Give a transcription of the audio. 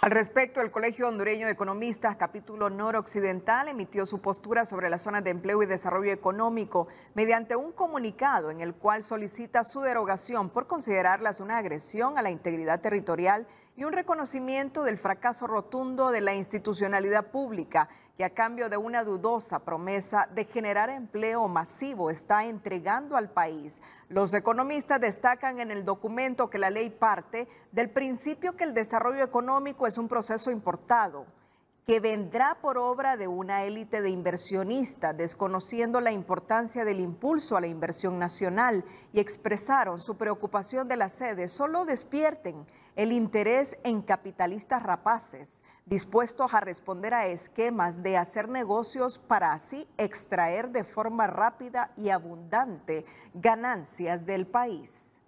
Al respecto, el Colegio Hondureño de Economistas, capítulo noroccidental, emitió su postura sobre las zonas de empleo y desarrollo económico mediante un comunicado en el cual solicita su derogación por considerarlas una agresión a la integridad territorial y un reconocimiento del fracaso rotundo de la institucionalidad pública, que a cambio de una dudosa promesa de generar empleo masivo está entregando al país. Los economistas destacan en el documento que la ley parte del principio que el desarrollo económico es un proceso importado que vendrá por obra de una élite de inversionistas, desconociendo la importancia del impulso a la inversión nacional y expresaron su preocupación de la sede, solo despierten el interés en capitalistas rapaces, dispuestos a responder a esquemas de hacer negocios para así extraer de forma rápida y abundante ganancias del país.